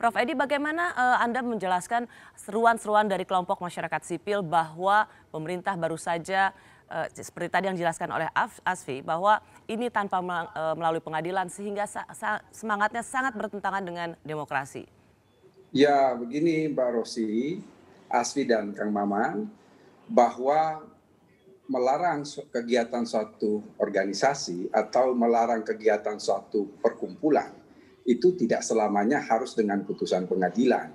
Prof. Edi, bagaimana eh, Anda menjelaskan seruan-seruan dari kelompok masyarakat sipil bahwa pemerintah baru saja eh, seperti tadi yang dijelaskan oleh Asfi bahwa ini tanpa eh, melalui pengadilan sehingga semangatnya sangat bertentangan dengan demokrasi. Ya, begini Mbak Rosi, Asfi dan Kang Maman bahwa melarang kegiatan suatu organisasi atau melarang kegiatan suatu perkumpulan itu tidak selamanya harus dengan putusan pengadilan.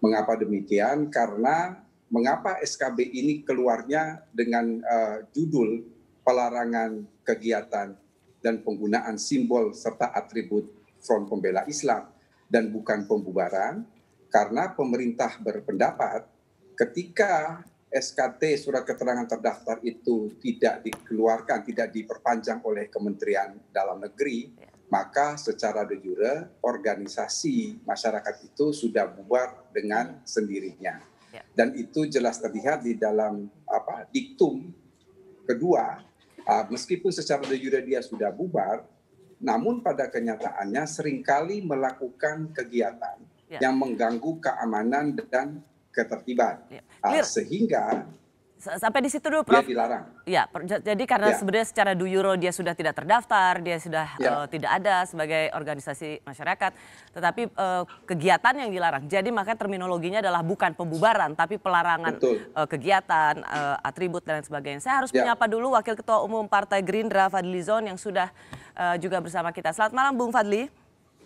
Mengapa demikian? Karena mengapa SKB ini keluarnya dengan uh, judul pelarangan kegiatan dan penggunaan simbol serta atribut Front Pembela Islam dan bukan pembubaran karena pemerintah berpendapat ketika SKT surat keterangan terdaftar itu tidak dikeluarkan, tidak diperpanjang oleh Kementerian Dalam Negeri, ya maka secara de jure organisasi masyarakat itu sudah bubar dengan sendirinya. Ya. Dan itu jelas terlihat di dalam apa diktum kedua, ah, meskipun secara de jure dia sudah bubar, namun pada kenyataannya seringkali melakukan kegiatan ya. yang mengganggu keamanan dan ketertiban. Ya. Ah, sehingga Sampai di situ dulu, Prof. Dia Ya, jadi karena ya. sebenarnya secara duyuro dia sudah tidak terdaftar, dia sudah ya. uh, tidak ada sebagai organisasi masyarakat, tetapi uh, kegiatan yang dilarang. Jadi maka terminologinya adalah bukan pembubaran, tapi pelarangan uh, kegiatan, uh, atribut dan sebagainya. Saya harus ya. menyapa dulu Wakil Ketua Umum Partai Gerindra Fadli Zon yang sudah uh, juga bersama kita. Selamat malam, Bung Fadli.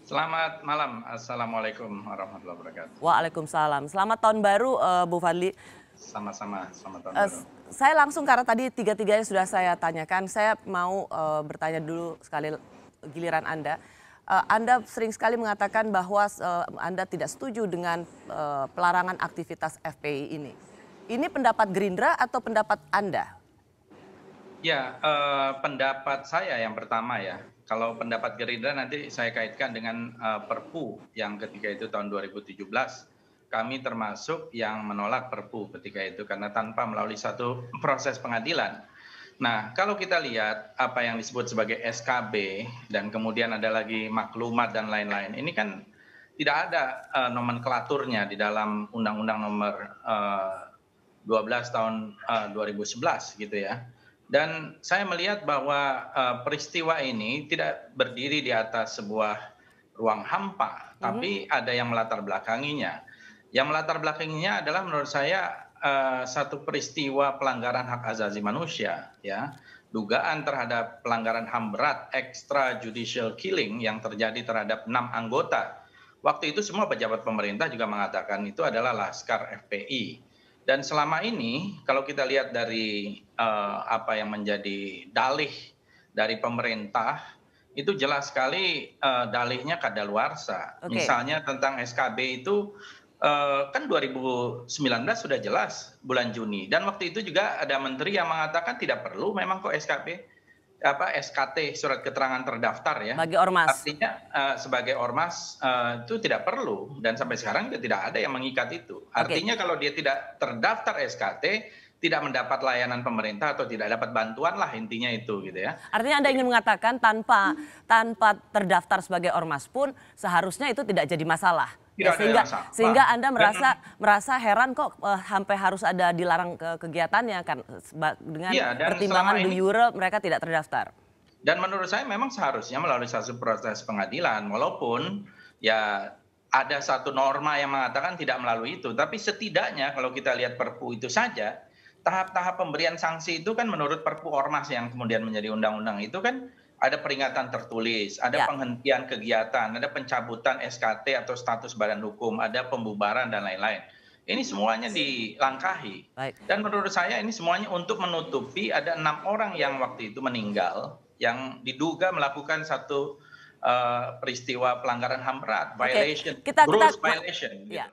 Selamat malam, assalamualaikum warahmatullahi wabarakatuh. Waalaikumsalam. Selamat tahun baru, uh, Bu Fadli. Sama-sama, selamat tahun baru. Eh, saya langsung karena tadi tiga-tiganya sudah saya tanyakan, saya mau uh, bertanya dulu sekali giliran Anda. Uh, Anda sering sekali mengatakan bahwa uh, Anda tidak setuju dengan uh, pelarangan aktivitas FPI ini. Ini pendapat Gerindra atau pendapat Anda? Ya, uh, pendapat saya yang pertama ya. Kalau pendapat Gerindra nanti saya kaitkan dengan uh, Perpu yang ketika itu tahun 2017 kami termasuk yang menolak Perpu ketika itu karena tanpa melalui satu proses pengadilan. Nah, kalau kita lihat apa yang disebut sebagai SKB dan kemudian ada lagi maklumat dan lain-lain, ini kan tidak ada uh, nomenklaturnya di dalam Undang-Undang Nomor uh, eh, 12 tahun uh, eh, 2011 gitu ya. Dan saya melihat bahwa uh, peristiwa ini tidak berdiri di atas sebuah ruang hampa, mm -hmm. tapi mhm. ada yang melatar belakanginya yang melatar belakangnya adalah menurut saya eh, satu peristiwa pelanggaran hak asasi manusia ya dugaan terhadap pelanggaran HAM berat extrajudicial killing yang terjadi terhadap enam anggota. Waktu itu semua pejabat pemerintah juga mengatakan itu adalah laskar FPI. Dan selama ini kalau kita lihat dari uh, apa yang menjadi dalih dari pemerintah itu jelas sekali uh, dalihnya kadaluarsa. Okay. Misalnya tentang SKB itu Eh, kan 2019 sudah jelas bulan Juni dan waktu itu juga ada menteri yang mengatakan tidak perlu memang kok SKP apa SKT surat keterangan terdaftar ya bagi ormas artinya uh, sebagai ormas uh, itu tidak perlu dan sampai sekarang juga tidak ada yang mengikat itu artinya okay. kalau dia tidak terdaftar SKT tidak mendapat layanan pemerintah atau tidak dapat bantuan lah intinya itu gitu ya. Artinya Anda ingin mengatakan tanpa tanpa terdaftar sebagai ormas pun seharusnya itu tidak jadi masalah tidak sehingga ada rasa. sehingga Anda merasa dan, merasa heran kok uh, sampai harus ada dilarang ke kegiatannya kan dengan ya, pertimbangan di Euro mereka tidak terdaftar. Dan menurut saya memang seharusnya melalui satu proses pengadilan walaupun ya ada satu norma yang mengatakan tidak melalui itu, tapi setidaknya kalau kita lihat Perpu itu saja tahap-tahap pemberian sanksi itu kan menurut Perpu Ormas yang kemudian menjadi undang-undang itu kan ada peringatan tertulis, ada ya. penghentian kegiatan, ada pencabutan SKT atau status badan hukum, ada pembubaran dan lain-lain. Ini semuanya dilangkahi. Baik. Dan menurut saya ini semuanya untuk menutupi ada enam orang yang waktu itu meninggal yang diduga melakukan satu uh, peristiwa pelanggaran HAM berat, violation, okay. kita, gross kita, violation. Ya. Gitu.